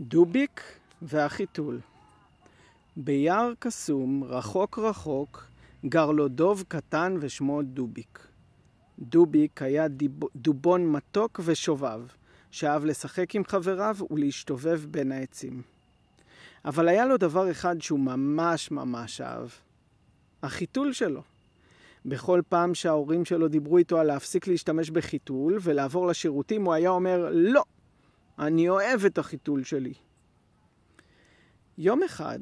דוביק והחיתול. ביער קסום, רחוק רחוק, גר לו דוב קטן ושמו דוביק. דוביק היה דיב... דובון מתוק ושובב, שאהב לשחק עם חבריו ולהשתובב בין העצים. אבל היה לו דבר אחד שהוא ממש ממש אהב, החיתול שלו. בכל פעם שההורים שלו דיברו איתו על להפסיק להשתמש בחיתול ולעבור לשירותים, הוא היה אומר, לא, אני אוהב את החיתול שלי. יום אחד,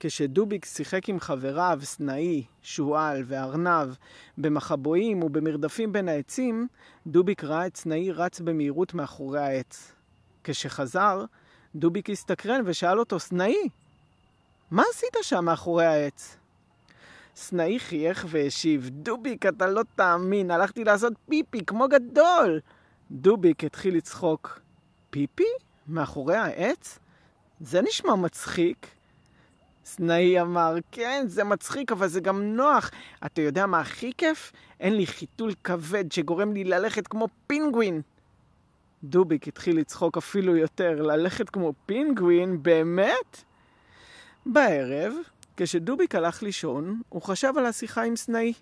כשדוביק שיחק עם חבריו, סנאי, שועל וארנב, במחבואים ובמרדפים בין העצים, דוביק ראה את סנאי רץ במהירות מאחורי העץ. כשחזר, דוביק הסתקרן ושאל אותו, סנאי, מה עשית שם מאחורי העץ? סנאי חייך והשיב, דוביק, אתה לא תאמין, הלכתי לעשות פיפי כמו גדול! דוביק התחיל לצחוק. פיפי? מאחורי העץ? זה נשמע מצחיק. סנאי אמר, כן, זה מצחיק, אבל זה גם נוח. אתה יודע מה הכי כיף? אין לי חיתול כבד שגורם לי ללכת כמו פינגווין. דוביק התחיל לצחוק אפילו יותר, ללכת כמו פינגווין, באמת? בערב, כשדוביק הלך לישון, הוא חשב על השיחה עם סנאי.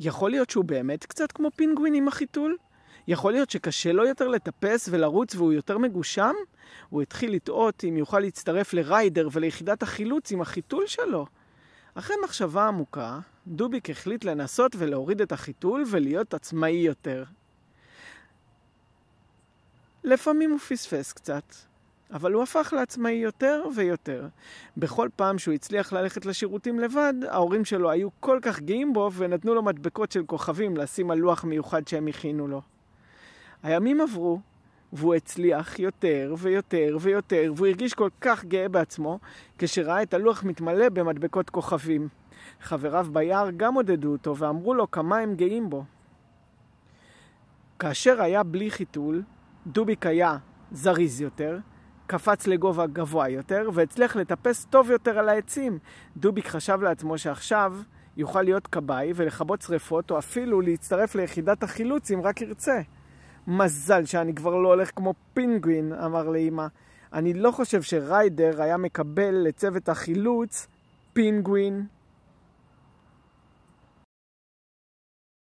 יכול להיות שהוא באמת קצת כמו פינגווין עם החיתול? יכול להיות שקשה לו יותר לטפס ולרוץ והוא יותר מגושם? הוא התחיל לטעות אם יוכל להצטרף לריידר וליחידת החילוץ עם החיתול שלו. אחרי מחשבה עמוקה, דוביק החליט לנסות ולהוריד את החיתול ולהיות עצמאי יותר. לפעמים הוא פספס קצת, אבל הוא הפך לעצמאי יותר ויותר. בכל פעם שהוא הצליח ללכת לשירותים לבד, ההורים שלו היו כל כך גאים בו ונתנו לו מדבקות של כוכבים לשים על לוח מיוחד שהם הכינו לו. הימים עברו, והוא הצליח יותר ויותר ויותר, והוא הרגיש כל כך גאה בעצמו, כשראה את הלוח מתמלא במדבקות כוכבים. חבריו ביער גם עודדו אותו ואמרו לו כמה הם גאים בו. כאשר היה בלי חיתול, דוביק היה זריז יותר, קפץ לגובה גבוה יותר, והצליח לטפס טוב יותר על העצים. דוביק חשב לעצמו שעכשיו יוכל להיות כבאי ולכבות שרפות, או אפילו להצטרף ליחידת החילוץ אם רק ירצה. מזל שאני כבר לא הולך כמו פינגווין, אמר לאמא. אני לא חושב שריידר היה מקבל לצוות החילוץ פינגווין